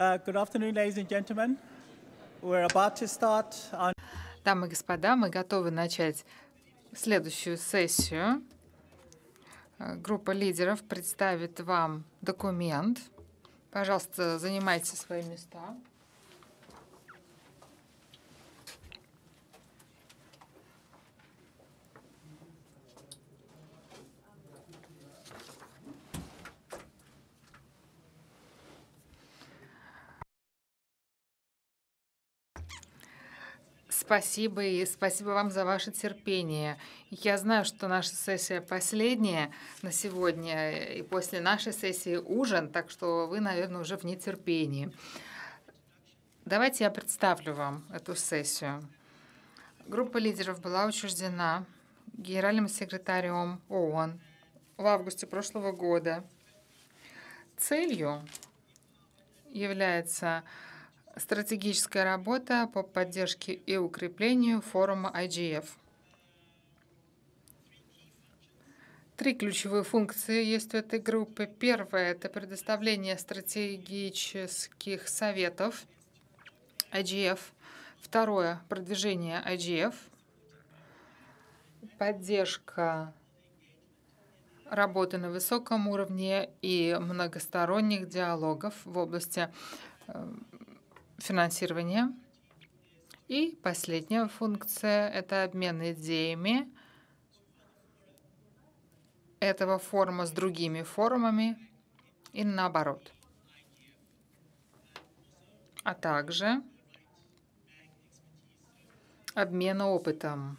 Uh, good afternoon, ladies and gentlemen. We're about to start our... Дамы и господа, мы готовы начать следующую сессию. Э, группа лидеров представит вам документ. Пожалуйста, занимайте свои места. Спасибо и спасибо вам за ваше терпение. Я знаю, что наша сессия последняя на сегодня, и после нашей сессии ужин, так что вы, наверное, уже в нетерпении. Давайте я представлю вам эту сессию. Группа лидеров была учреждена генеральным секретарем ООН в августе прошлого года. Целью является Стратегическая работа по поддержке и укреплению форума IGF. Три ключевые функции есть у этой группы. Первое – это предоставление стратегических советов IGF. Второе – продвижение IGF. Поддержка работы на высоком уровне и многосторонних диалогов в области э, финансирование. И последняя функция — это обмен идеями этого форума с другими форумами и наоборот. А также обмен опытом.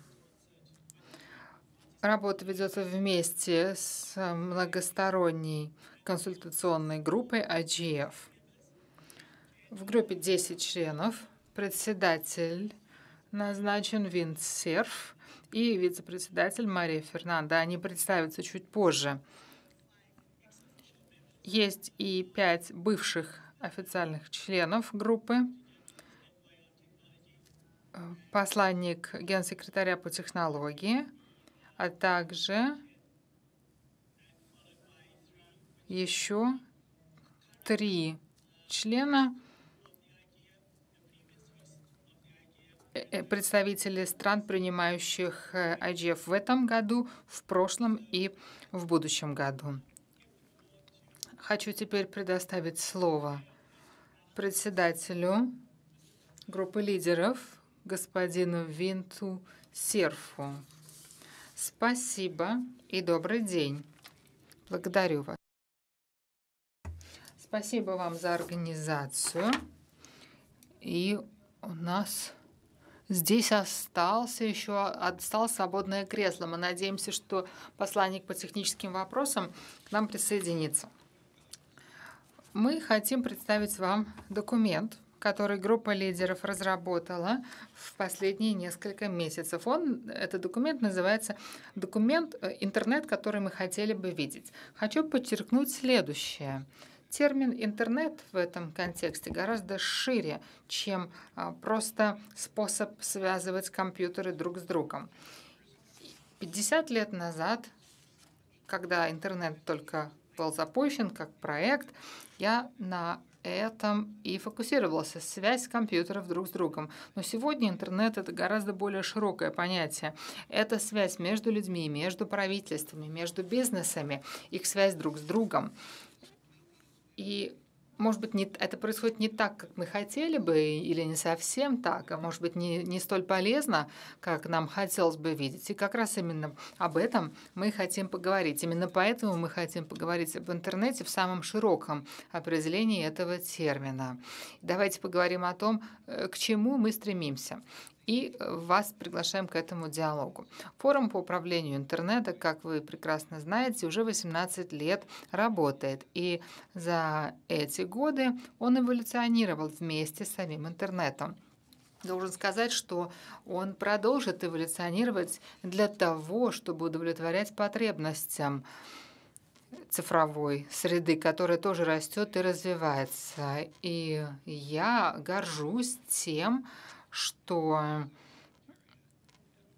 Работа ведется вместе с многосторонней консультационной группой IGF а – в группе 10 членов председатель назначен Винс Серф и вице-председатель Мария Фернанда. Они представятся чуть позже. Есть и пять бывших официальных членов группы. Посланник генсекретаря по технологии, а также еще три члена – Э, представители стран, принимающих э, IGF в этом году, в прошлом и в будущем году. Хочу теперь предоставить слово председателю группы лидеров, господину Винту Серфу. Спасибо и добрый день. Благодарю вас. Спасибо вам за организацию. И у нас... Здесь остался еще осталось свободное кресло. Мы надеемся, что посланник по техническим вопросам к нам присоединится. Мы хотим представить вам документ, который группа лидеров разработала в последние несколько месяцев. Он, этот документ называется «Документ э, интернет, который мы хотели бы видеть». Хочу подчеркнуть следующее – Термин «интернет» в этом контексте гораздо шире, чем а, просто способ связывать компьютеры друг с другом. 50 лет назад, когда интернет только был запущен как проект, я на этом и фокусировался, связь компьютеров друг с другом. Но сегодня интернет — это гораздо более широкое понятие. Это связь между людьми, между правительствами, между бизнесами, их связь друг с другом. И может быть, не, это происходит не так, как мы хотели бы, или не совсем так, а может быть, не, не столь полезно, как нам хотелось бы видеть. И как раз именно об этом мы хотим поговорить. Именно поэтому мы хотим поговорить об интернете в самом широком определении этого термина. Давайте поговорим о том, э, к чему мы стремимся и э, вас приглашаем к этому диалогу. Форум по управлению интернета, как вы прекрасно знаете, уже 18 лет работает, и за эти годы он эволюционировал вместе с самим интернетом. Должен сказать, что он продолжит эволюционировать для того, чтобы удовлетворять потребностям цифровой среды, которая тоже растет и развивается. И я горжусь тем, что что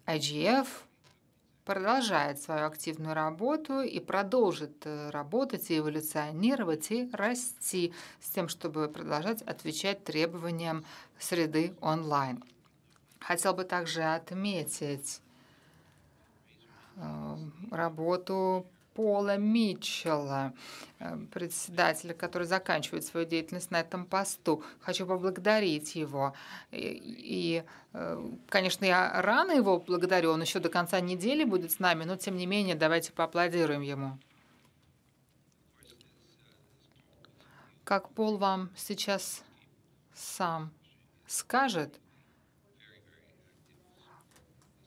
IGF продолжает свою активную работу и продолжит э, работать и эволюционировать и расти с тем, чтобы продолжать отвечать требованиям среды онлайн. Хотел бы также отметить э, работу Пола Митчелла, эм, председателя, который заканчивает свою деятельность на этом посту. Хочу поблагодарить его. И, и, э, конечно, я рано его благодарю, он еще до конца недели будет с нами, но, тем не менее, давайте поаплодируем ему. Как Пол вам сейчас сам скажет,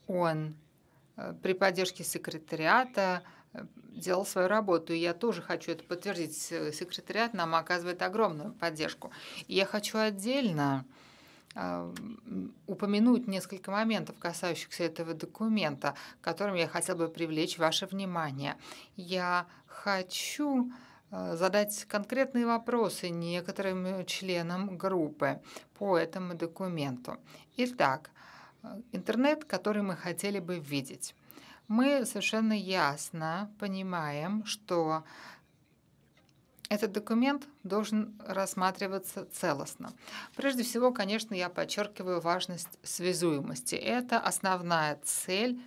он э, при поддержке секретариата, делал свою работу. И я тоже хочу это подтвердить. Секретариат нам оказывает огромную поддержку. И я хочу отдельно а, упомянуть несколько моментов, касающихся этого документа, к которым я хотела бы привлечь ваше внимание. Я хочу а, задать конкретные вопросы некоторым э, членам группы по этому документу. Итак, а, интернет, который мы хотели бы видеть мы совершенно ясно понимаем, что этот документ должен рассматриваться целостно. Прежде всего, конечно, я подчеркиваю важность связуемости. Это основная цель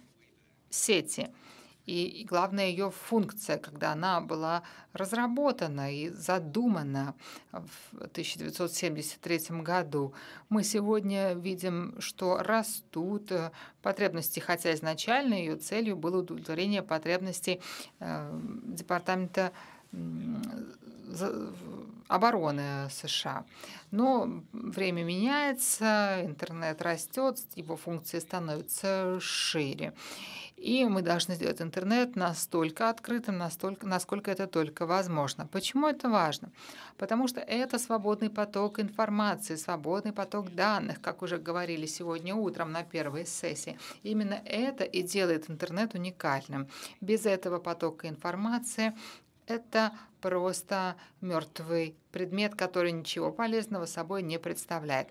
сети – и, и главное ее функция, когда она была разработана и задумана в 1973 году. Мы сегодня видим, что растут э, потребности, хотя изначально ее целью было удовлетворение потребностей э, Департамента обороны США. Но время меняется, интернет растет, его функции становятся шире. И мы должны сделать интернет настолько открытым, настолько, насколько это только возможно. Почему это важно? Потому что это свободный поток информации, свободный поток данных, как уже говорили сегодня утром на первой сессии. Именно это и делает интернет уникальным. Без этого потока информации это просто мертвый предмет, который ничего полезного собой не представляет.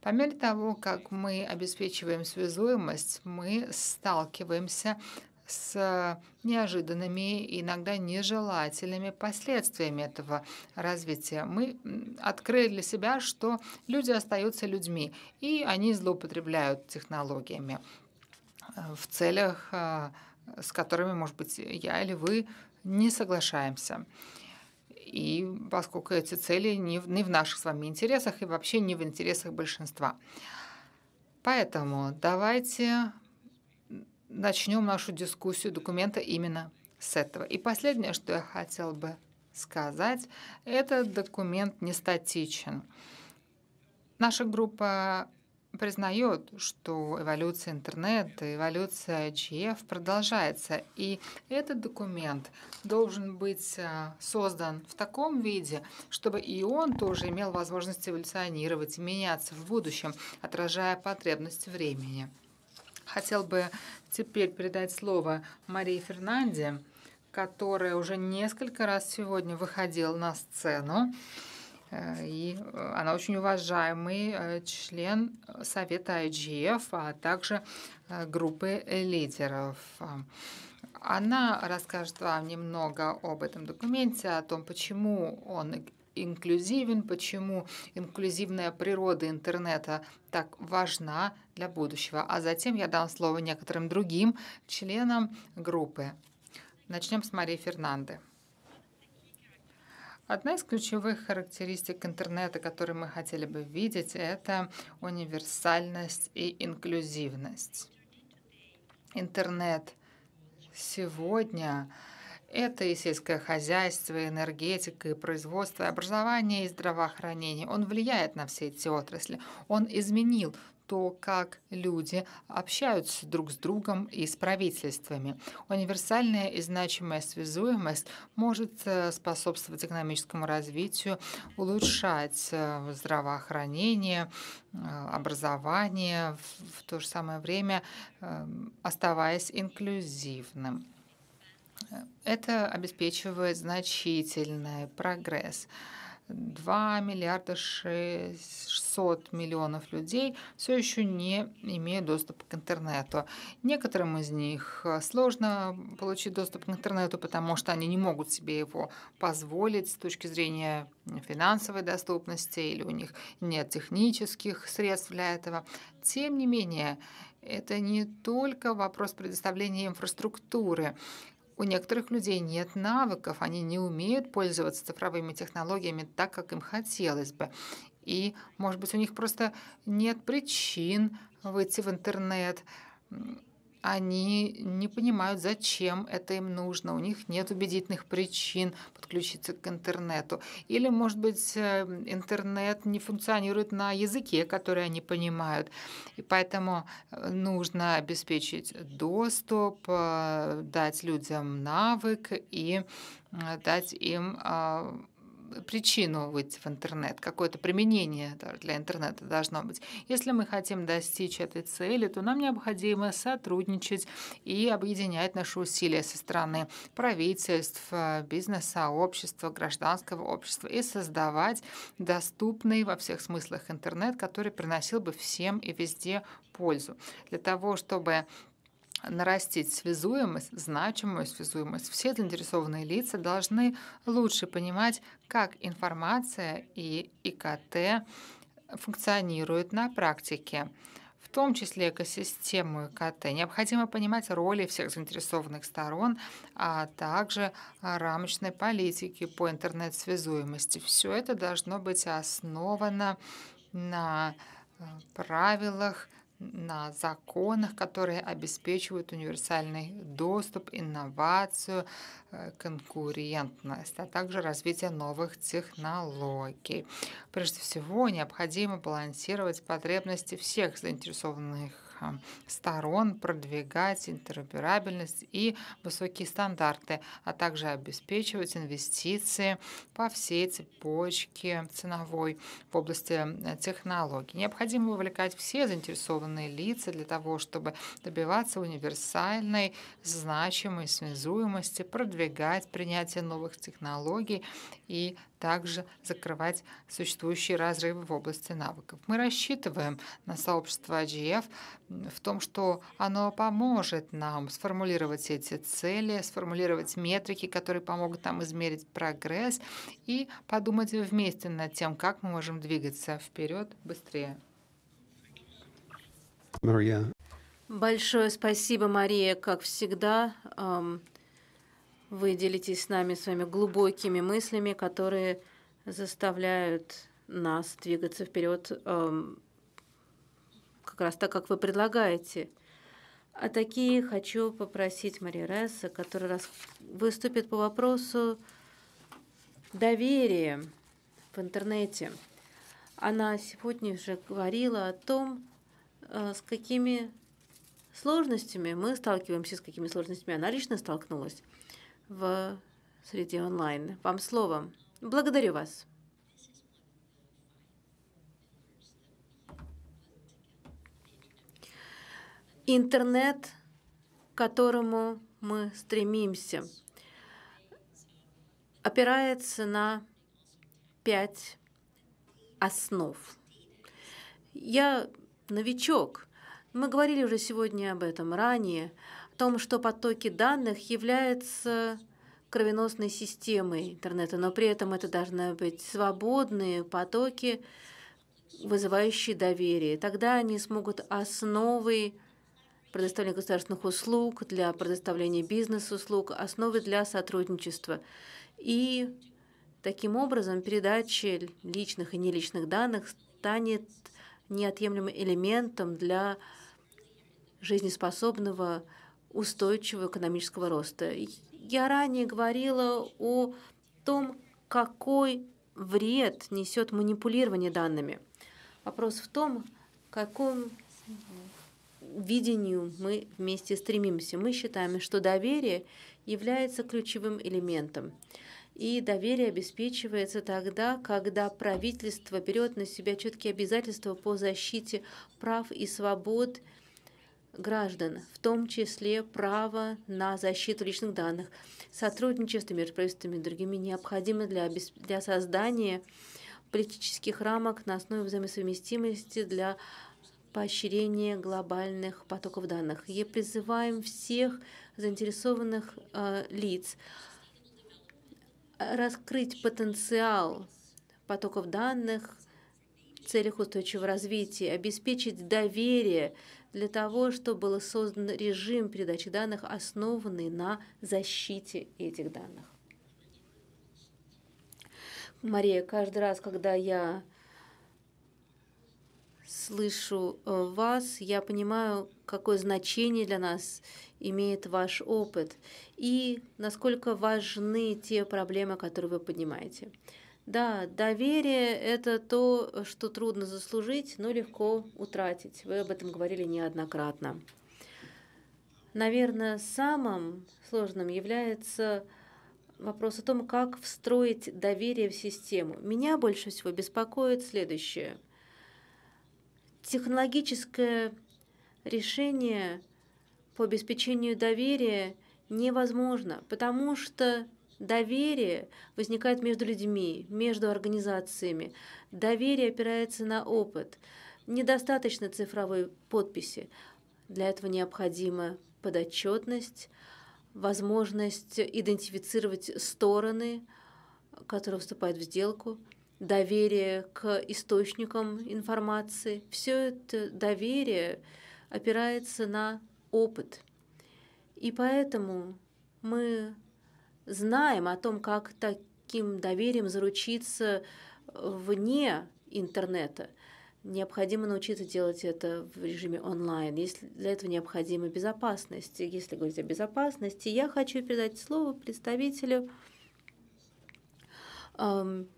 По мере того, как мы обеспечиваем связуемость, мы сталкиваемся с неожиданными, иногда нежелательными последствиями этого развития. Мы открыли для себя, что люди остаются людьми, и они злоупотребляют технологиями э, в целях, э, с которыми, может быть, я или вы не соглашаемся. И поскольку эти цели не в, не в наших с вами интересах и вообще не в интересах большинства. Поэтому давайте начнем нашу дискуссию документа именно с этого. И последнее, что я хотел бы сказать, этот документ не статичен. Наша группа признает, что эволюция интернета, эволюция IGF продолжается. И этот документ должен быть а, создан в таком виде, чтобы и он тоже имел возможность эволюционировать, меняться в будущем, отражая потребность времени. Хотел бы теперь передать слово Марии Фернанде, которая уже несколько раз сегодня выходила на сцену. Э, и э, она очень уважаемый э, член Совета IGF, а также группы лидеров. Она расскажет вам немного об этом документе, о том, почему он инклюзивен, почему инклюзивная природа интернета так важна для будущего. А затем я дам слово некоторым другим членам группы. Начнем с Марии Фернанды. Одна из ключевых характеристик интернета, которые мы хотели бы видеть, это универсальность и инклюзивность. Интернет сегодня это и сельское хозяйство, и энергетика, и производство, и образование, и здравоохранение. Он влияет на все эти отрасли. Он изменил то, как люди общаются друг с другом и с правительствами. Универсальная и значимая связуемость может э, способствовать экономическому развитию, улучшать э, здравоохранение, э, образование, в то же самое время оставаясь инклюзивным. Это обеспечивает значительный прогресс. 2 миллиарда 600 миллионов людей все еще не имеют доступа к интернету. Некоторым из них э, сложно получить доступ к интернету, потому что они не могут себе его позволить с точки зрения финансовой доступности или у них нет технических средств для этого. Тем не менее, это не только вопрос предоставления инфраструктуры. У некоторых людей нет навыков, они не умеют пользоваться цифровыми технологиями так, как им хотелось бы. И, может быть, у них просто нет причин выйти в интернет они не понимают, зачем это им нужно, у них нет убедительных причин подключиться к интернету. Или, может быть, эм, интернет не функционирует на языке, который они понимают. И поэтому э, нужно обеспечить доступ, э, дать людям навык и э, дать им а, причину выйти в интернет, какое-то применение для интернета должно быть. Если мы хотим достичь этой цели, то нам необходимо сотрудничать и объединять наши усилия со стороны правительств, бизнеса общества гражданского общества и создавать доступный во всех смыслах интернет, который приносил бы всем и везде пользу. Для того, чтобы нарастить связуемость, значимую связуемость. Все заинтересованные лица должны лучше понимать, как информация и ИКТ функционируют на практике. В том числе экосистему ИКТ. Необходимо понимать роли всех заинтересованных сторон, а также рамочной политики по интернет-связуемости. Все это должно быть основано на э, правилах на законах, которые обеспечивают универсальный доступ, инновацию, э, конкурентность, а также развитие новых технологий. Прежде всего, необходимо балансировать потребности всех заинтересованных Э, сторон, продвигать интероперабельность и высокие стандарты, а также обеспечивать инвестиции по всей цепочке ценовой в области э, технологий. Необходимо вовлекать все заинтересованные лица для того, чтобы добиваться универсальной значимой связуемости, продвигать принятие новых технологий и также закрывать существующие разрывы в области навыков. Мы рассчитываем на сообщество AGF а в том, что оно поможет нам сформулировать эти цели, сформулировать метрики, которые помогут нам измерить прогресс и подумать вместе над тем, как мы можем двигаться вперед быстрее. Мария. Большое спасибо, Мария, как всегда. Эм, вы делитесь с нами своими глубокими мыслями, которые заставляют нас двигаться вперед эм, как раз так, как вы предлагаете. А такие хочу попросить Марии Ресса, которая раз выступит по вопросу доверия в интернете. Она сегодня уже говорила о том, э, с какими сложностями мы сталкиваемся, с какими сложностями она лично столкнулась в среде онлайн. Вам слово. Благодарю вас. Интернет, к которому мы стремимся, опирается на пять основ. Я новичок. Мы говорили уже сегодня об этом ранее том, что потоки данных являются кровеносной системой интернета, но при этом это должны быть свободные потоки, вызывающие доверие. Тогда они смогут основой предоставления государственных услуг, для предоставления бизнес-услуг, основы для сотрудничества. И таким образом передача личных и неличных данных станет неотъемлемым элементом для жизнеспособного устойчивого экономического роста. Я ранее говорила о том, какой вред несет манипулирование данными. Вопрос в том, к какому видению мы вместе стремимся. Мы считаем, что доверие является ключевым элементом. И доверие обеспечивается тогда, когда правительство берет на себя четкие обязательства по защите прав и свобод граждан, в том числе право на защиту личных данных. Сотрудничество между правительствами и другими необходимо для, для создания политических рамок на основе взаимосовместимости для поощрения глобальных потоков данных. И призываем всех заинтересованных э, лиц раскрыть потенциал потоков данных в целях устойчивого развития, обеспечить доверие для того, чтобы был создан режим передачи данных, основанный на защите этих данных. Мария, каждый раз, когда я слышу э, вас, я понимаю, какое значение для нас имеет ваш опыт и насколько важны те проблемы, которые вы поднимаете. Да, доверие – это то, что трудно заслужить, но легко утратить. Вы об этом говорили неоднократно. Наверное, самым сложным является вопрос о том, как встроить доверие в систему. Меня больше всего беспокоит следующее. Технологическое решение по обеспечению доверия невозможно, потому что Доверие возникает между людьми, между организациями. Доверие опирается на опыт. Недостаточно цифровой подписи. Для этого необходима подотчетность, возможность идентифицировать стороны, которые вступают в сделку, доверие к источникам информации. Все это доверие опирается на опыт. И поэтому мы знаем о том, как таким доверием заручиться э, вне интернета. Необходимо научиться делать это в режиме онлайн. Если для этого необходима безопасность. Если говорить о безопасности, я хочу передать слово представителю эм,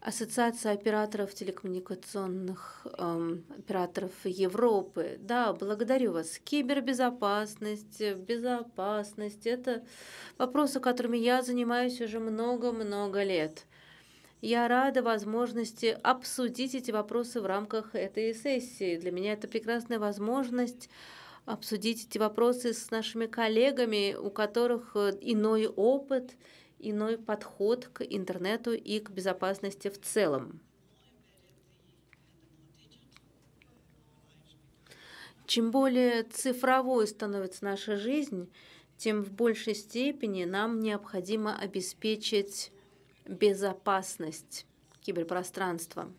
Ассоциация операторов телекоммуникационных эм, операторов Европы. Да, благодарю вас. Кибербезопасность, безопасность – это вопросы, которыми я занимаюсь уже много-много лет. Я рада возможности обсудить эти вопросы в рамках этой сессии. Для меня это прекрасная возможность обсудить эти вопросы с нашими коллегами, у которых иной опыт – иной подход к интернету и к безопасности в целом. Чем более цифровой становится наша жизнь, тем в большей степени нам необходимо обеспечить безопасность киберпространства.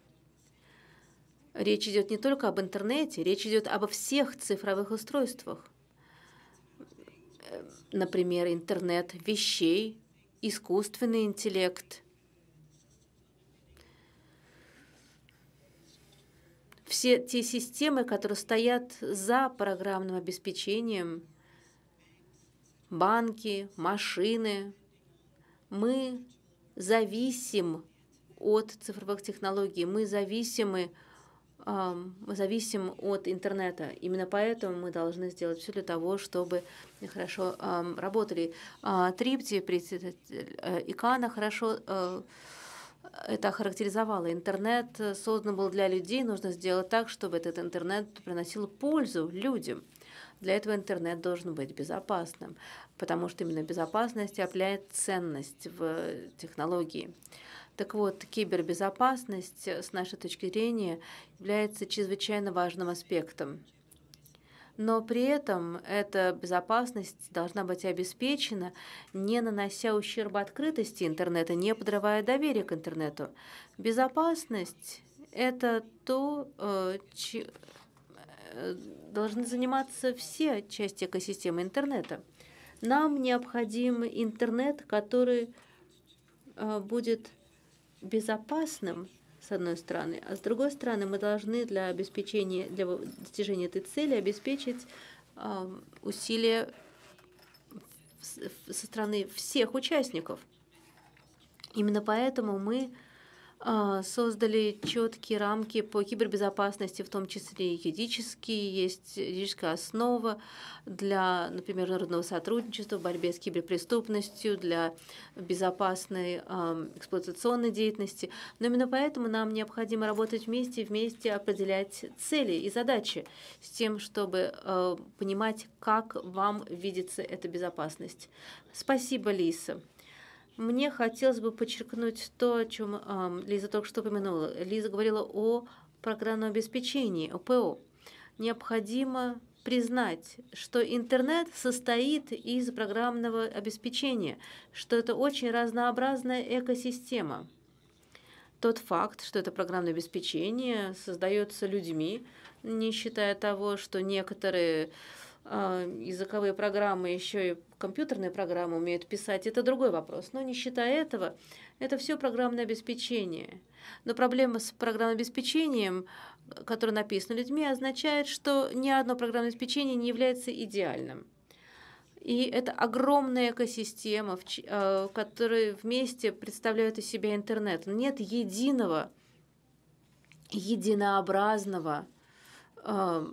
Речь идет не только об интернете, речь идет обо всех цифровых устройствах. Э, например, интернет вещей, искусственный интеллект. Все те системы, которые стоят за программным обеспечением, банки, машины, мы зависим от цифровых технологий, мы зависимы от мы зависим от интернета. Именно поэтому мы должны сделать все для того, чтобы хорошо работали. А, трипти, председатель э, Икана, хорошо э, это охарактеризовало. Интернет э, создан был для людей, нужно сделать так, чтобы этот интернет приносил пользу людям. Для этого интернет должен быть безопасным, потому что именно безопасность определяет ценность в технологии. Так вот, кибербезопасность, э, с нашей точки зрения, является чрезвычайно важным аспектом. Но при этом эта безопасность должна быть обеспечена, не нанося ущерба открытости интернета, не подрывая доверие к интернету. Безопасность – это то, э, чем э, должны заниматься все части экосистемы интернета. Нам необходим интернет, который будет безопасным, с одной стороны, а с другой стороны мы должны для обеспечения, для достижения этой цели обеспечить э, усилия со стороны всех участников. Именно поэтому мы а, создали четкие рамки по кибербезопасности, в том числе и юридические, есть юридическая основа для, например, народного сотрудничества в борьбе с киберпреступностью, для безопасной эксплуатационной деятельности. Но именно поэтому нам необходимо работать вместе, вместе определять цели и задачи с тем, чтобы а, понимать, как вам видится эта безопасность. Спасибо, Лиса. Мне хотелось бы подчеркнуть то, о чем э, Лиза только что упомянула. Лиза говорила о программном обеспечении, ОПО. Необходимо признать, что интернет состоит из программного обеспечения, что это очень разнообразная экосистема. Тот факт, что это программное обеспечение создается людьми, не считая того, что некоторые э, а, языковые программы, еще и компьютерные программы умеют писать, это другой вопрос. Но не считая этого, это все программное обеспечение. Но проблема с программным обеспечением, которое написано людьми, означает, что ни одно программное обеспечение не является идеальным. И это огромная экосистема, в а, которые вместе представляют из себя интернет. Нет единого, единообразного а,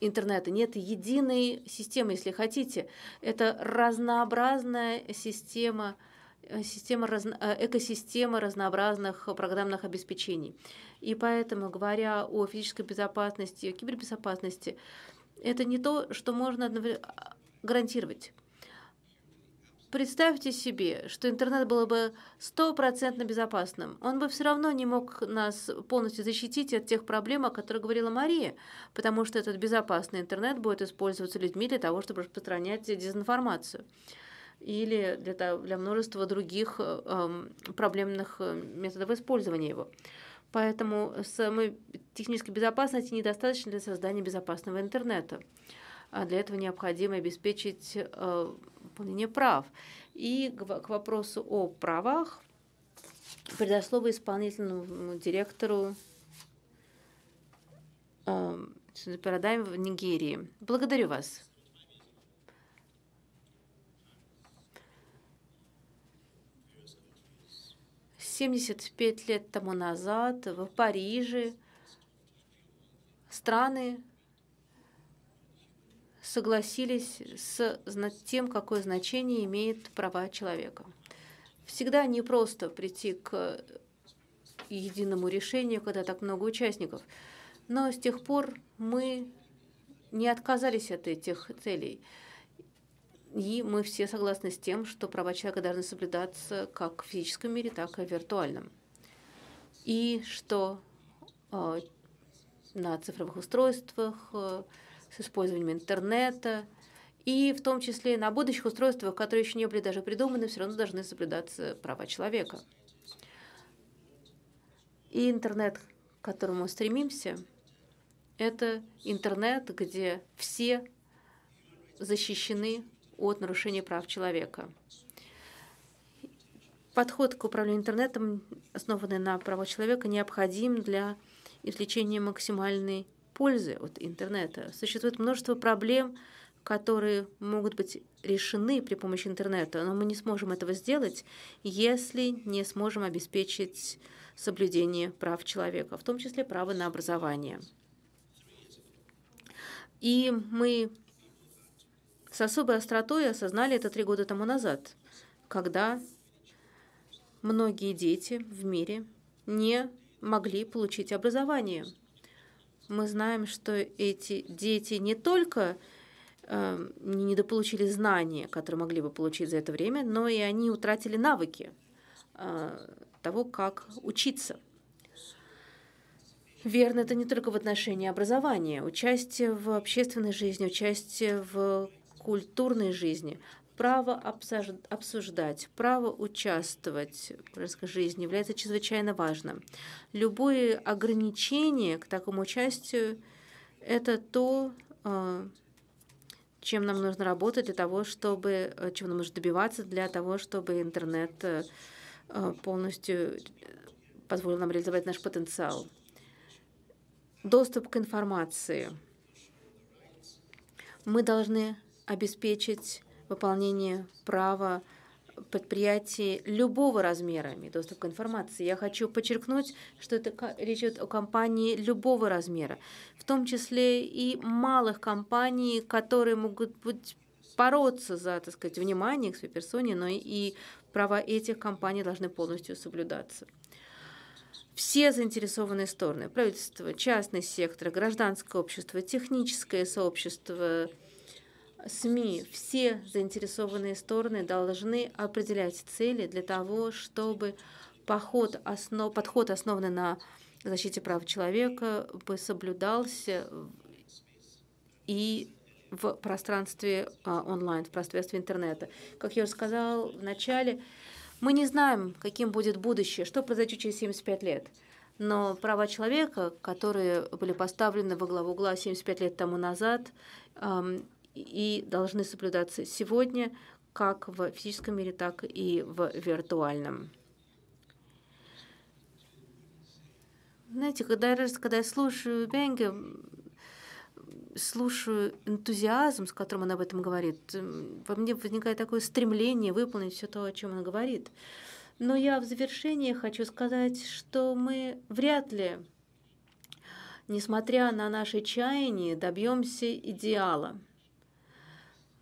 интернета, нет единой системы, если хотите. Это разнообразная система, э, система э, экосистема разнообразных программных обеспечений. И поэтому, говоря о физической безопасности, о кибербезопасности, это не то, что можно а, гарантировать. Представьте себе, что интернет был бы стопроцентно безопасным. Он бы все равно не мог нас полностью защитить от тех проблем, о которых говорила Мария, потому что этот безопасный интернет будет использоваться людьми для того, чтобы распространять дезинформацию или для, того, для множества других эм, э, проблемных методов использования его. Поэтому самой технической безопасности недостаточно для создания безопасного интернета а для этого необходимо обеспечить выполнение э, прав. И к вопросу о правах предословие исполнительному директору эм, Парадайм в Нигерии. Благодарю вас. Семьдесят пять лет тому назад в Париже страны согласились с тем, какое значение имеет права человека. Всегда не просто прийти к единому решению, когда так много участников. Но с тех пор мы не отказались от этих целей. И мы все согласны с тем, что права человека должны соблюдаться как в физическом мире, так и в виртуальном. И что э, на цифровых устройствах, э, с использованием интернета, и в том числе на будущих устройствах, которые еще не были даже придуманы, все равно должны соблюдаться права человека. И интернет, к которому мы стремимся, это интернет, где все защищены от нарушения прав человека. Подход к управлению интернетом, основанный на правах человека, необходим для извлечения максимальной пользы от интернета. Существует множество проблем, которые могут быть решены при помощи интернета, но мы не сможем этого сделать, если не сможем обеспечить соблюдение прав человека, в том числе право на образование. И мы с особой остротой осознали это три года тому назад, когда многие дети в мире не могли получить образование – мы знаем, что эти дети не только э, эм, недополучили знания, которые могли бы получить за это время, но и они утратили навыки э, того, как учиться. Верно, это не только в отношении образования, участие в общественной жизни, участие в культурной жизни. Право обсуждать, право участвовать в гражданской жизни является чрезвычайно важным. Любое ограничение к такому участию – это то, э, чем нам нужно работать для того, чтобы, э, чем нам нужно добиваться для того, чтобы интернет э, полностью позволил нам реализовать наш потенциал. Доступ к информации. Мы должны обеспечить выполнение права предприятий любого размера и доступ к информации. Я хочу подчеркнуть, что это речь идет о компании любого размера, в том числе и малых компаний, которые могут быть бороться за, так сказать, внимание к своей персоне, но и права этих компаний должны полностью соблюдаться. Все заинтересованные стороны – правительство, частный сектор, гражданское общество, техническое сообщество – СМИ, все заинтересованные стороны должны определять цели для того, чтобы поход основ, подход, основанный на защите прав человека, бы соблюдался и в пространстве а, онлайн, в пространстве интернета. Как я уже сказал в начале, мы не знаем, каким будет будущее, что произойдет через 75 лет. Но права человека, которые были поставлены во главу угла 75 лет тому назад, и должны соблюдаться сегодня как в физическом мире, так и в виртуальном. Знаете, когда я, когда я слушаю Бенге, слушаю энтузиазм, с которым она об этом говорит, во мне возникает такое стремление выполнить все то, о чем она говорит. Но я в завершении хочу сказать, что мы вряд ли, несмотря на наши чаяния, добьемся идеала –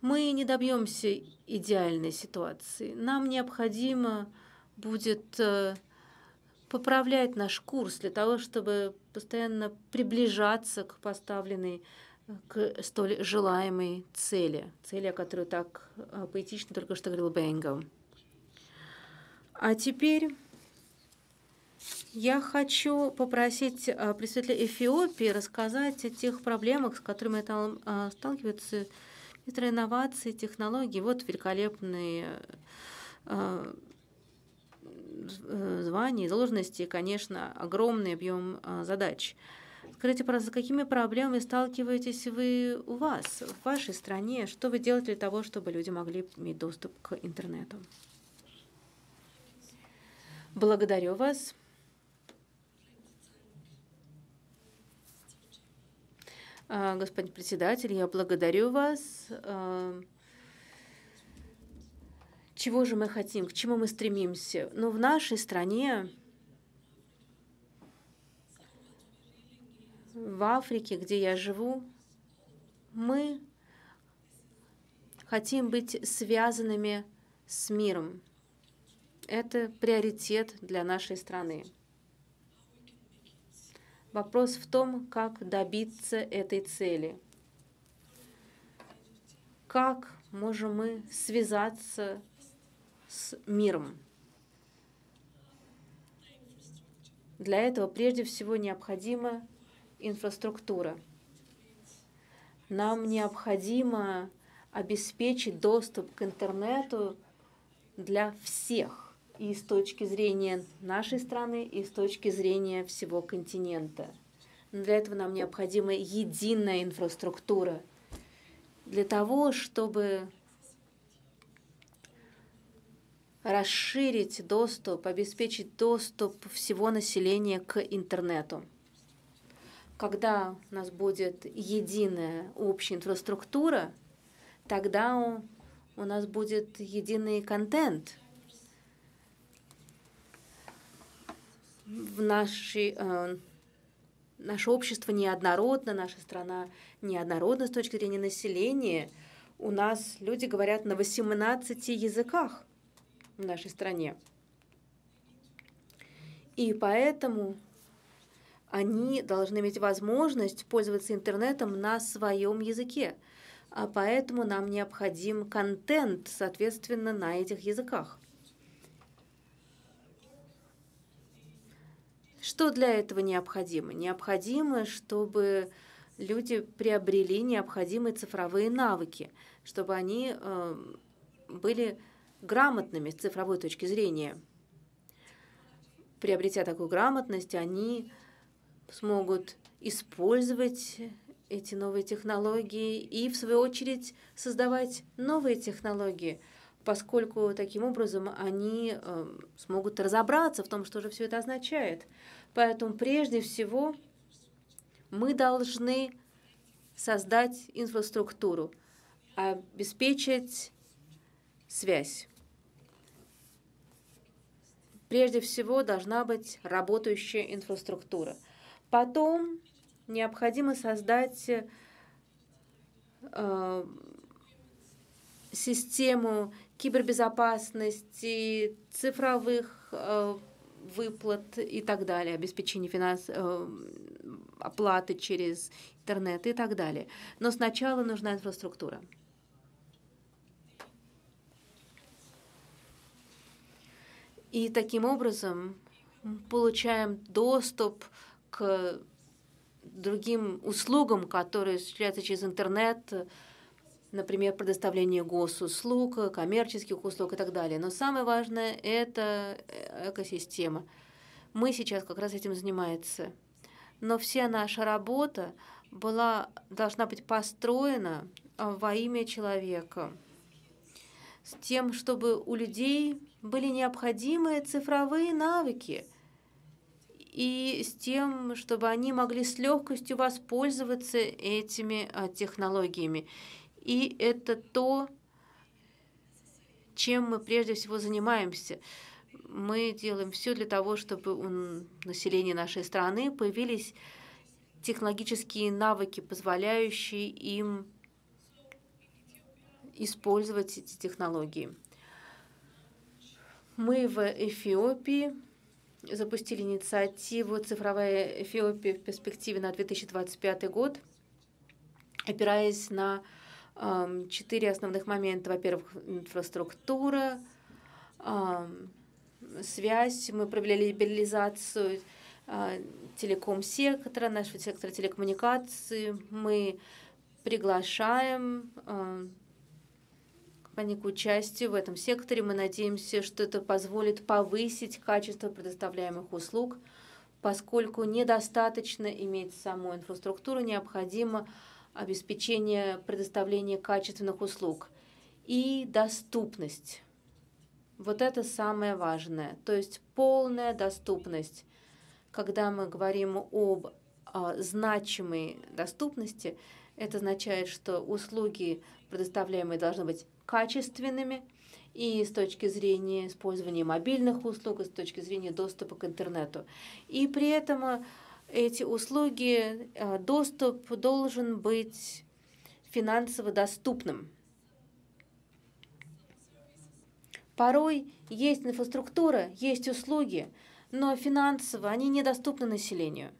мы не добьемся идеальной ситуации. Нам необходимо будет э, поправлять наш курс для того, чтобы постоянно приближаться к поставленной, э, к столь желаемой цели, цели, о которой так э, поэтично только что говорил Бенго. А теперь я хочу попросить представителя Эфиопии рассказать о тех проблемах, с которыми там сталкиваются это инновации, технологии. Вот великолепные э, э, звания, должности, конечно, огромный объем э, задач. Скажите, пожалуйста, с какими проблемами сталкиваетесь вы у вас, в вашей стране? Что вы делаете для того, чтобы люди могли иметь доступ к интернету? Благодарю вас. А, Господин председатель, я благодарю вас. А, чего же мы хотим, к чему мы стремимся? Но ну, в нашей стране, в Африке, где я живу, мы хотим быть связанными с миром. Это приоритет для нашей страны. Вопрос в том, как добиться этой цели. Как можем мы связаться с миром? Для этого прежде всего необходима инфраструктура. Нам необходимо обеспечить доступ к интернету для всех и с точки зрения нашей страны, и с точки зрения всего континента. Но для этого нам необходима единая инфраструктура. Для того, чтобы расширить доступ, обеспечить доступ всего населения к интернету. Когда у нас будет единая общая инфраструктура, тогда у, у нас будет единый контент – в нашей э, наше общество неоднородно, наша страна неоднородна с точки зрения населения. У нас люди говорят на 18 языках в нашей стране. И поэтому они должны иметь возможность пользоваться интернетом на своем языке. А поэтому нам необходим контент, соответственно, на этих языках. Что для этого необходимо? Необходимо, чтобы люди приобрели необходимые цифровые навыки, чтобы они э, были грамотными с цифровой точки зрения. Приобретя такую грамотность, они смогут использовать эти новые технологии и, в свою очередь, создавать новые технологии – поскольку таким образом они э, смогут разобраться в том, что же все это означает. Поэтому прежде всего мы должны создать инфраструктуру, обеспечить связь. Прежде всего должна быть работающая инфраструктура. Потом необходимо создать э, систему кибербезопасности, цифровых э, выплат и так далее, обеспечение финанс, э, оплаты через интернет и так далее. Но сначала нужна инфраструктура. И таким образом получаем доступ к другим услугам, которые осуществляются через интернет, например, предоставление госуслуг, коммерческих услуг и так далее. Но самое важное – это э, экосистема. Мы сейчас как раз этим занимаемся. Но вся наша работа была, должна быть построена а, во имя человека с тем, чтобы у людей были необходимые цифровые навыки – и с тем, чтобы они могли с легкостью воспользоваться этими а, технологиями. И это то, чем мы прежде всего занимаемся. Мы делаем все для того, чтобы у населения нашей страны появились технологические навыки, позволяющие им использовать эти технологии. Мы в Эфиопии запустили инициативу «Цифровая Эфиопия в перспективе на 2025 год», опираясь на четыре основных момента. Во-первых, инфраструктура, связь. Мы провели либерализацию а, телеком-сектора, нашего сектора телекоммуникации. Мы приглашаем компании к участию в этом секторе. Мы надеемся, что это позволит повысить качество предоставляемых услуг, поскольку недостаточно иметь саму инфраструктуру, необходимо э, обеспечение предоставления качественных услуг и доступность. Вот это самое важное, то есть полная доступность. Когда мы говорим об а, значимой доступности, это означает, что услуги, предоставляемые, должны быть качественными и с точки зрения использования мобильных услуг, и с точки зрения доступа к интернету. И при этом а, эти услуги, э, доступ должен быть финансово доступным. Порой есть инфраструктура, есть услуги, но финансово они недоступны населению.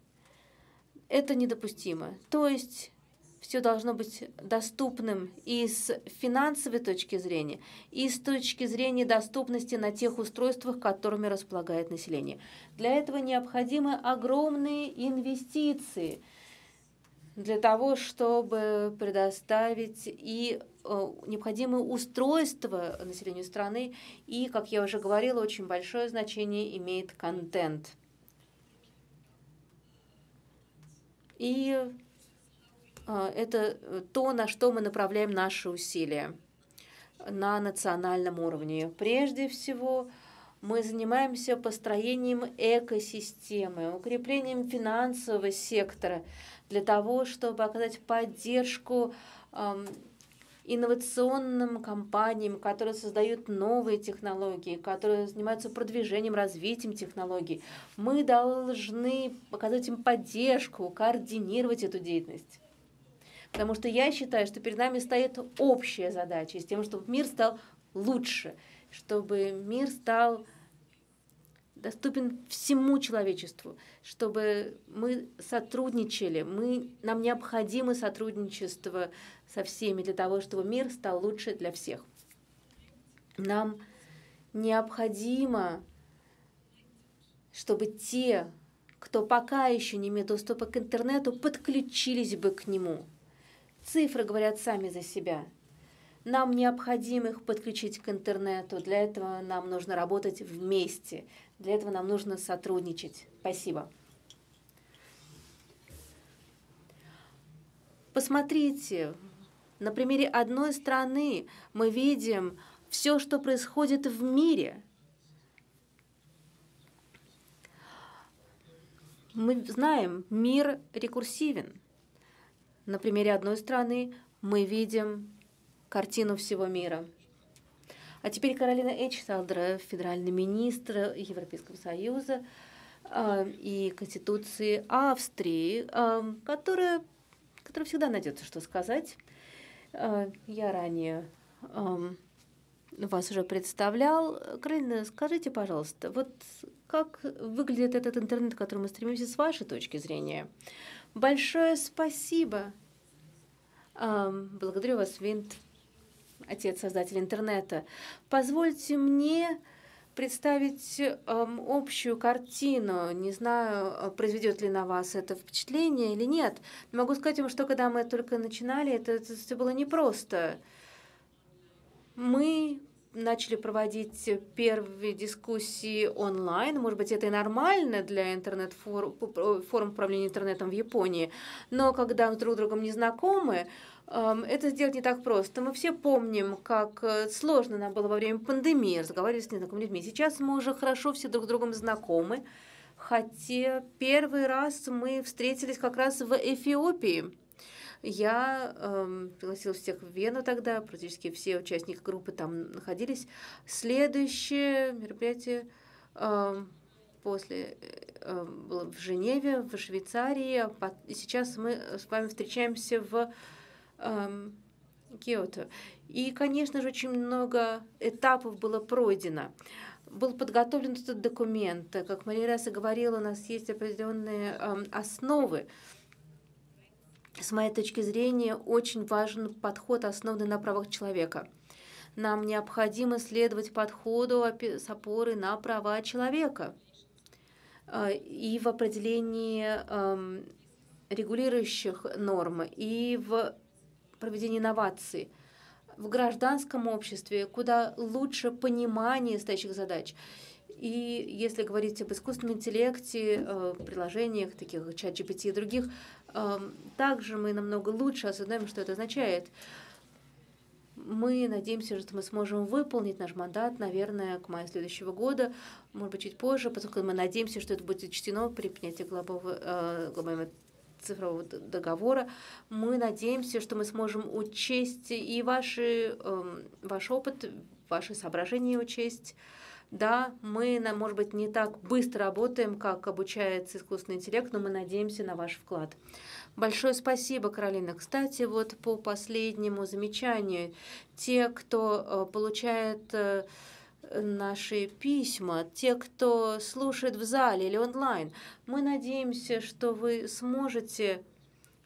Это недопустимо. То есть все должно быть доступным и с финансовой точки зрения, и с точки зрения доступности на тех устройствах, которыми располагает население. Для этого необходимы огромные инвестиции для того, чтобы предоставить и э, необходимые устройства населению страны, и, как я уже говорила, очень большое значение имеет контент. И а, это э, то, на что мы направляем наши усилия на национальном уровне. Прежде всего, мы занимаемся построением экосистемы, укреплением финансового сектора для того, чтобы оказать поддержку инновационным компаниям, которые создают новые технологии, которые занимаются продвижением, развитием технологий. Мы должны показать им поддержку, координировать эту деятельность. Потому что я считаю, что перед нами стоит общая задача с тем, чтобы мир стал лучше, чтобы мир стал доступен всему человечеству, чтобы мы сотрудничали. Мы, нам необходимо сотрудничество со всеми для того, чтобы мир стал лучше для всех. Нам необходимо, чтобы те, кто пока еще не имеет доступа к интернету, подключились бы к нему. Цифры говорят сами за себя. Нам необходимо их подключить к интернету. Для этого нам нужно работать вместе. Для этого нам нужно сотрудничать. Спасибо. Посмотрите, на примере одной страны мы видим все, что происходит в мире. Мы знаем, мир рекурсивен – на примере одной страны мы видим картину всего мира. А теперь Каролина Эйчсалдер, федеральный министр Европейского Союза э, и Конституции Австрии, э, которая, которая всегда найдется, что сказать. Э, я ранее вас уже представлял. Каролина, скажите, пожалуйста, вот как выглядит этот интернет, к которому мы стремимся с вашей точки зрения? Большое спасибо. Благодарю вас, Винт, отец-создатель интернета. Позвольте мне представить общую картину. Не знаю, а, произведет ли на вас это впечатление или нет. могу сказать вам, что когда мы только начинали, это, это все было непросто. Мы начали проводить первые дискуссии онлайн. Может быть, это и нормально для интернет-форум форум управления интернетом в Японии. Но когда мы друг с другом не знакомы, эм, это сделать не так просто. Мы все помним, как э, сложно нам было во время пандемии разговаривать с незнакомыми людьми. Сейчас мы уже хорошо все друг с другом знакомы. Хотя первый раз мы встретились как раз в Эфиопии я э, пригласила всех в Вену тогда, практически все участники группы там находились. Следующее мероприятие э, после э, было в Женеве, в Швейцарии. А и сейчас мы с вами встречаемся в э, Киото. И, конечно же, очень много этапов было пройдено был подготовлен этот документ. Как Мария Раса говорила, у нас есть определенные э, основы, с моей точки зрения, очень важен подход, основанный на правах человека. Нам необходимо следовать подходу с опорой на права человека э, и в определении эм, регулирующих норм, и в проведении инноваций – в гражданском обществе, куда лучше понимание стоящих задач. И если говорить об искусственном интеллекте, э, приложениях, таких чат GPT и других, также мы намного лучше осознаем, что это означает. Мы надеемся, что мы сможем выполнить наш мандат, наверное, к маю следующего года, может быть, чуть позже, поскольку мы надеемся, что это будет учтено при принятии глобального, э, глобального цифрового договора. Мы надеемся, что мы сможем учесть и ваши, эм, ваш опыт, ваши соображения учесть. Да, мы, может быть, не так быстро работаем, как обучается искусственный интеллект, но мы надеемся на ваш вклад. Большое спасибо, Каролина. Кстати, вот по последнему замечанию, те, кто э, получает э, наши письма, те, кто слушает в зале или онлайн, мы надеемся, что вы сможете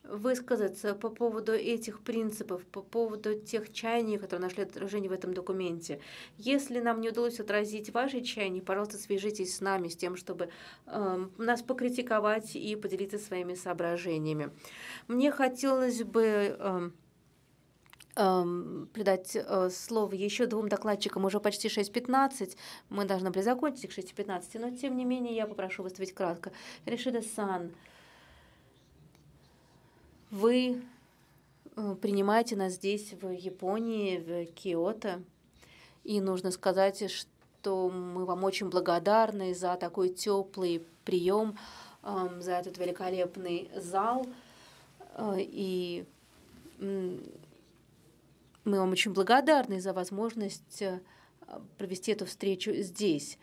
высказаться по поводу этих принципов, по поводу тех чаяний, которые нашли отражение в этом документе. Если нам не удалось отразить ваши чаяния, пожалуйста, свяжитесь с нами, с тем, чтобы э, нас покритиковать и поделиться своими соображениями. Мне хотелось бы... Эм, эм, э, придать слово еще двум докладчикам. Уже почти 6.15. Мы должны были закончить к 6.15, но тем не менее я попрошу выставить кратко. Решида Сан, вы э, принимаете нас здесь, в Японии, в Киото. И нужно сказать, что мы вам очень благодарны за такой теплый прием, эм, за этот великолепный зал. Э, и мы вам очень благодарны за возможность э, провести эту встречу здесь.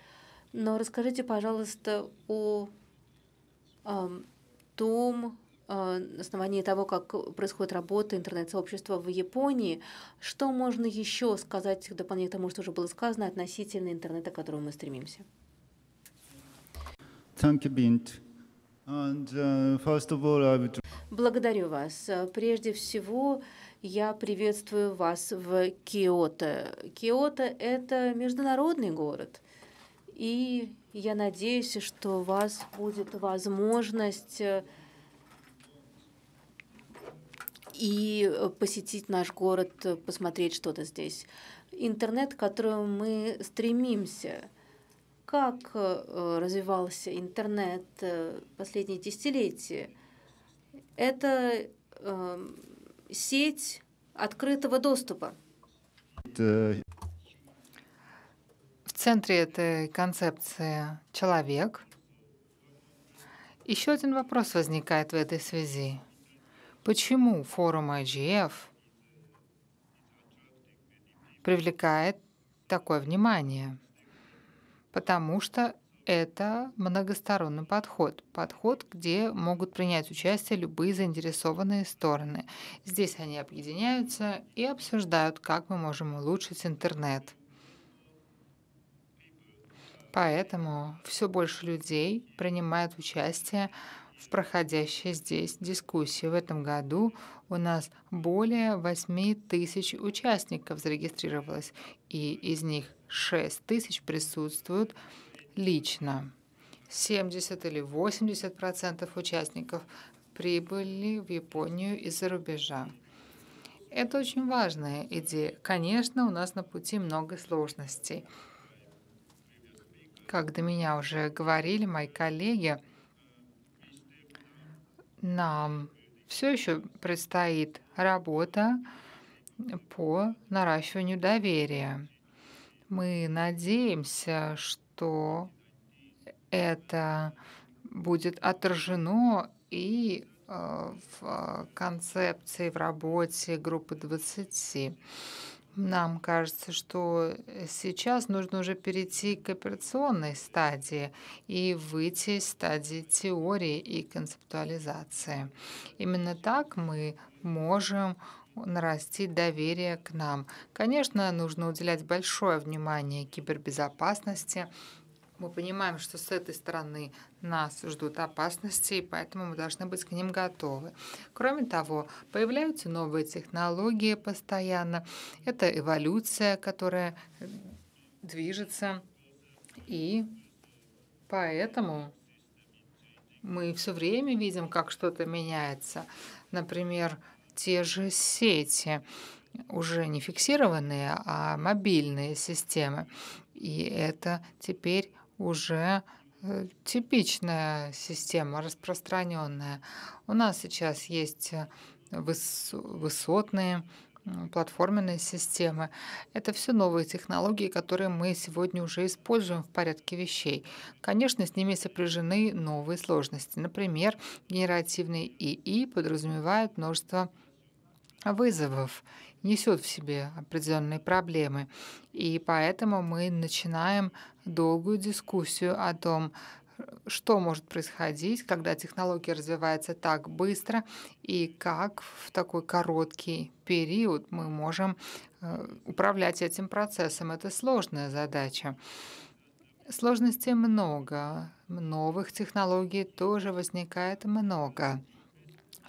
Но расскажите, пожалуйста, о, эм, том, а, на основании того, как происходит работа интернет-сообщества в Японии, что можно еще сказать в дополнение к тому, что уже было сказано относительно интернета, к которому мы стремимся? Thank you, Bint. And, uh, first of all, I would... Благодарю вас. Прежде всего, я приветствую вас в Киото. Киото – это международный город. И я надеюсь, что у вас будет возможность э, и э, посетить наш город, э, посмотреть что-то здесь. Интернет, к которому мы стремимся. Как э, развивался интернет последние десятилетия? Это сеть открытого доступа. В центре этой концепции человек. Еще один вопрос возникает в этой связи. Почему форум IGF привлекает такое внимание? Потому что это многосторонний подход. Подход, где могут принять участие любые заинтересованные стороны. Здесь они объединяются и обсуждают, как мы можем улучшить интернет. Поэтому все больше людей принимают участие в проходящей здесь дискуссии. В этом году у нас более 8 тысяч участников зарегистрировалось, и из них 6 тысяч присутствуют лично. 70 или 80 процентов участников прибыли в Японию из-за рубежа. Это очень важная идея. Конечно, у нас на пути много сложностей. Как до меня уже говорили мои коллеги, нам все еще предстоит работа по наращиванию доверия. Мы надеемся, что это будет отражено и э, в концепции, в работе группы 20. Нам кажется, что э, сейчас нужно уже перейти к операционной стадии и выйти из стадии теории и концептуализации. Именно так мы можем нарастить доверие к нам. Конечно, нужно уделять большое внимание кибербезопасности, мы понимаем, что с этой стороны нас ждут опасности, и поэтому мы должны быть к ним готовы. Кроме того, появляются новые технологии постоянно. Это эволюция, которая движется, и поэтому мы все время видим, как что-то меняется. Например, те же сети, уже не фиксированные, а мобильные системы. И это теперь уже э, типичная система, распространенная. У нас сейчас есть э, высотные платформенные системы. Это все новые технологии, которые мы сегодня уже используем в порядке вещей. Конечно, с ними сопряжены новые сложности. Например, генеративный ИИ подразумевает множество вызовов, несет в себе определенные проблемы. И поэтому мы начинаем долгую дискуссию о том, что может происходить, когда технология развивается так быстро и как в такой короткий период мы можем э, управлять этим процессом. Это сложная задача. Сложностей много, новых технологий тоже возникает много.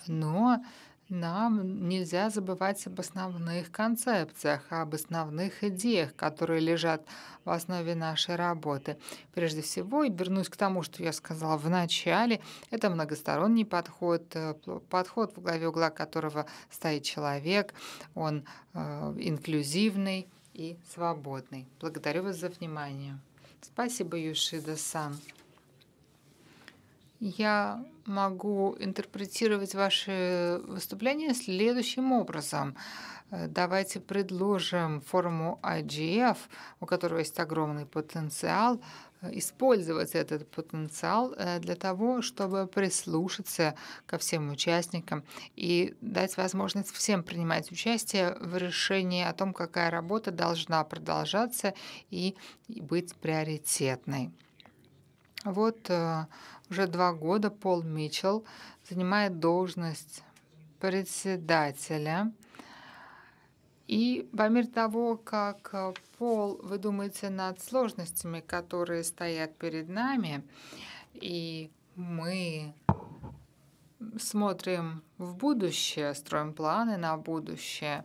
Но нам нельзя забывать об основных концепциях, об основных идеях, которые лежат в основе нашей работы. Прежде всего, и вернусь к тому, что я сказала в начале, это многосторонний подход, э, подход, в главе угла которого стоит человек, он э, инклюзивный и свободный. Благодарю вас за внимание. Спасибо, Юшида-сан. Я могу интерпретировать ваше выступление следующим образом. Э, давайте предложим форуму IGF, у которого есть огромный потенциал, э, использовать этот потенциал э, для того, чтобы прислушаться ко всем участникам и дать возможность всем принимать участие в решении о том, какая работа должна продолжаться и быть приоритетной. Вот уже два года Пол Митчелл занимает должность председателя. И по мере того, как э, Пол, вы думаете над сложностями, которые стоят перед нами, и мы смотрим в будущее, строим планы на будущее,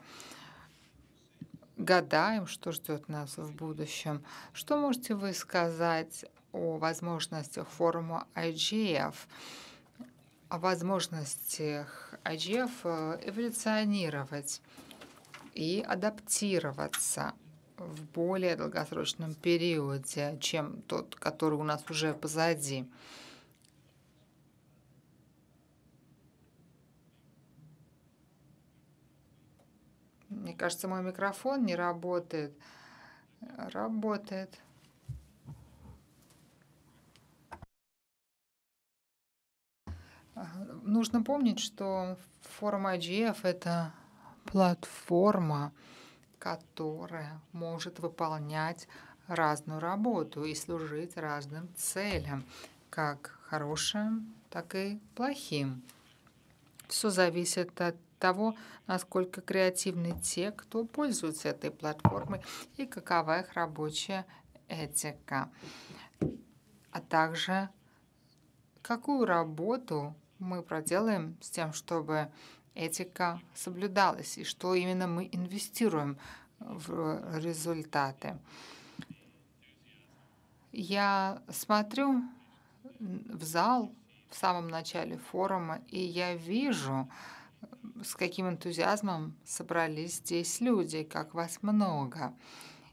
гадаем, что ждет нас в будущем. Что можете вы сказать о возможностях форума IGF. О возможностях IGF э, эволюционировать и адаптироваться в более долгосрочном периоде, чем тот, который у нас уже позади. Мне кажется, мой микрофон не работает. Работает. Нужно помнить, что форум IGF — это платформа, которая может выполнять разную работу и служить разным целям, как хорошим, так и плохим. Все зависит от того, насколько креативны те, кто пользуется этой платформой, и какова их рабочая этика, а также какую работу мы проделаем с тем, чтобы этика соблюдалась и что именно мы инвестируем в результаты. Я смотрю в зал в самом начале форума, и я вижу, с каким энтузиазмом собрались здесь люди, как вас много.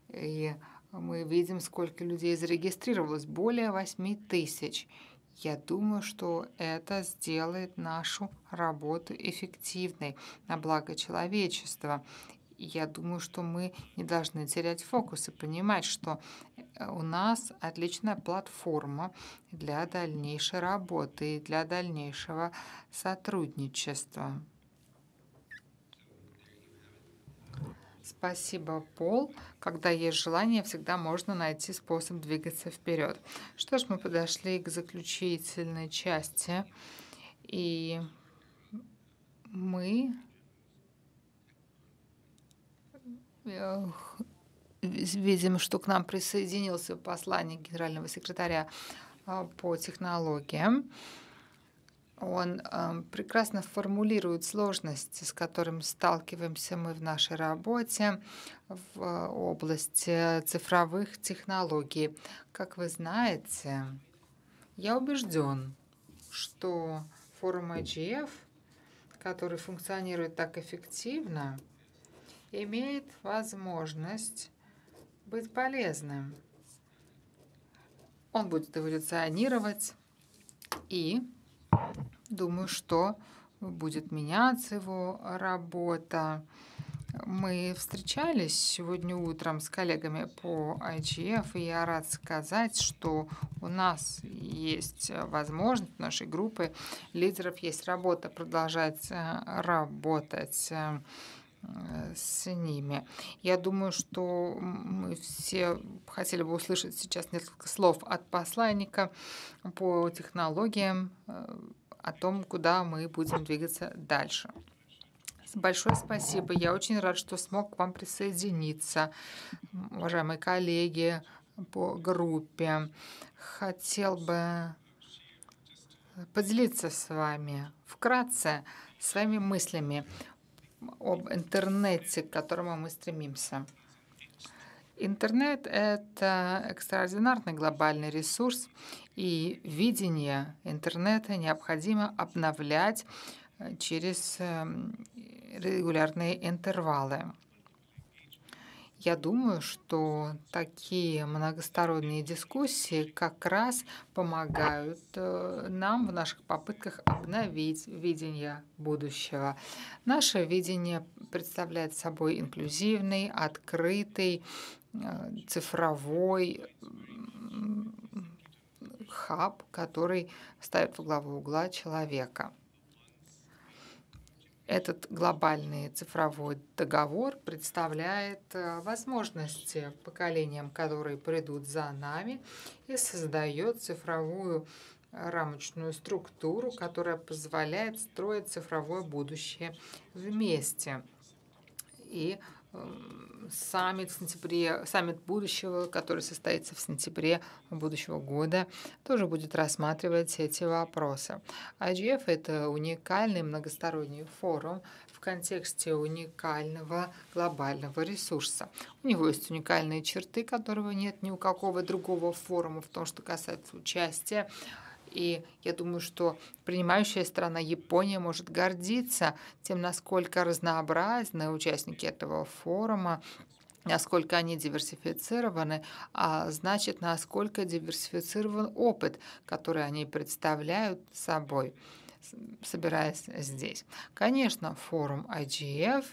И мы видим, сколько людей зарегистрировалось, более 8 тысяч. Я думаю, что это сделает нашу работу эффективной на благо человечества. Я думаю, что мы не должны терять фокус и понимать, что э, у нас отличная платформа для дальнейшей работы и для дальнейшего сотрудничества. Спасибо, Пол. Когда есть желание, всегда можно найти способ двигаться вперед. Что ж, мы подошли к заключительной части. И мы видим, что к нам присоединился посланник генерального секретаря а, по технологиям он э, прекрасно формулирует сложности, с которыми сталкиваемся мы в нашей работе в э, области цифровых технологий. Как вы знаете, я убежден, что форум IGF, который функционирует так эффективно, имеет возможность быть полезным. Он будет эволюционировать и Думаю, что будет меняться его работа. Мы встречались сегодня утром с коллегами по IGF, и я рад сказать, что у нас есть возможность, у нашей группы лидеров есть работа, продолжать э, работать э, с ними. Я думаю, что мы все хотели бы услышать сейчас несколько слов от посланника по технологиям э, о том, куда мы будем двигаться дальше. Большое спасибо. Я очень рад, что смог к вам присоединиться, уважаемые коллеги по группе. Хотел бы поделиться с вами вкратце своими мыслями об интернете, к которому мы стремимся. Интернет — это экстраординарный глобальный ресурс, и видение интернета необходимо обновлять э, через эм, регулярные интервалы. Я думаю, что такие многосторонние дискуссии как раз помогают э, нам в наших попытках обновить видение будущего. Наше видение представляет собой инклюзивный, открытый, а, цифровой хаб, который ставит во главу угла человека. Этот глобальный цифровой договор представляет а, возможности поколениям, которые придут за нами, и создает цифровую а, рамочную структуру, которая позволяет строить цифровое будущее вместе. И э, Эм, саммит в сентябре, саммит будущего, который состоится в сентябре будущего года, тоже будет рассматривать эти вопросы. IGF — это уникальный многосторонний форум в контексте уникального глобального ресурса. У него есть уникальные черты, которого нет ни у какого другого форума в том, что касается участия и я думаю, что принимающая страна Япония может гордиться тем, насколько разнообразны участники этого форума, насколько они диверсифицированы, а значит, насколько диверсифицирован опыт, который они представляют собой, собираясь здесь. Конечно, форум IGF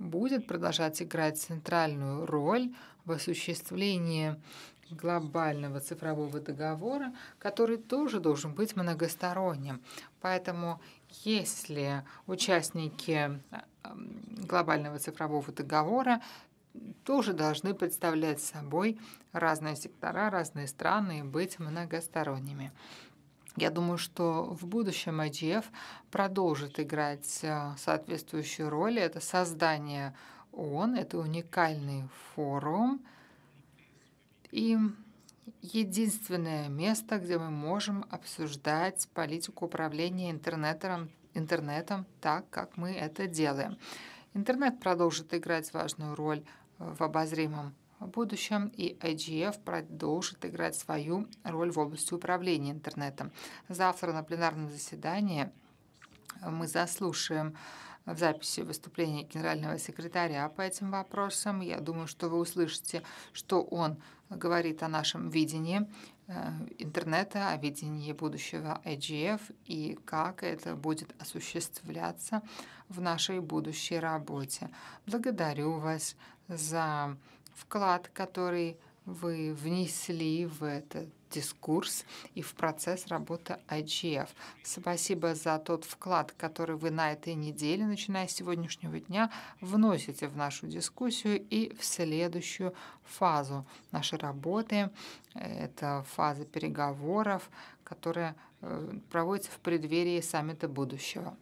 будет продолжать играть центральную роль в осуществлении глобального цифрового договора, который тоже должен быть многосторонним. Поэтому если участники э, эм, глобального цифрового договора тоже должны представлять собой разные сектора, разные страны и быть многосторонними. Я думаю, что в будущем IGF продолжит играть э, соответствующую роль. Это создание ООН, это уникальный форум, и единственное место, где мы можем обсуждать политику управления интернетом, интернетом так, как мы это делаем. Интернет продолжит играть важную роль э, в обозримом будущем, и IGF продолжит играть свою роль в области управления интернетом. Завтра на пленарном заседании э, мы заслушаем э, в записи выступления генерального секретаря по этим вопросам. Я думаю, что вы услышите, что он говорит о нашем видении э, интернета, о видении будущего IGF и как это будет осуществляться в нашей будущей работе. Благодарю вас за вклад, который вы внесли в этот дискурс и в процесс работы IGF. Спасибо за тот вклад, который вы на этой неделе, начиная с сегодняшнего дня, вносите в нашу дискуссию и в следующую фазу нашей работы. Это фаза переговоров, которая э, проводится в преддверии саммита будущего.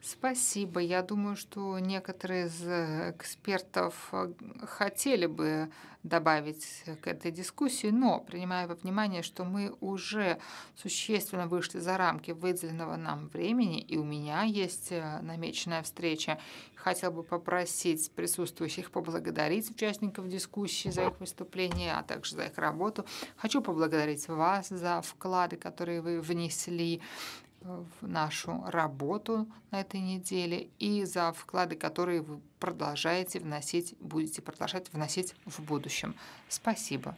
Спасибо. Я думаю, что некоторые из э, экспертов э, хотели бы добавить к этой дискуссии, но принимая во внимание, что мы уже существенно вышли за рамки выделенного нам времени, и у меня есть э, намеченная встреча, хотел бы попросить присутствующих поблагодарить участников дискуссии за их выступление, а также за их работу. Хочу поблагодарить вас за вклады, которые вы внесли Э, в нашу работу на этой неделе и за вклады, которые вы продолжаете вносить, будете продолжать вносить в будущем. Спасибо.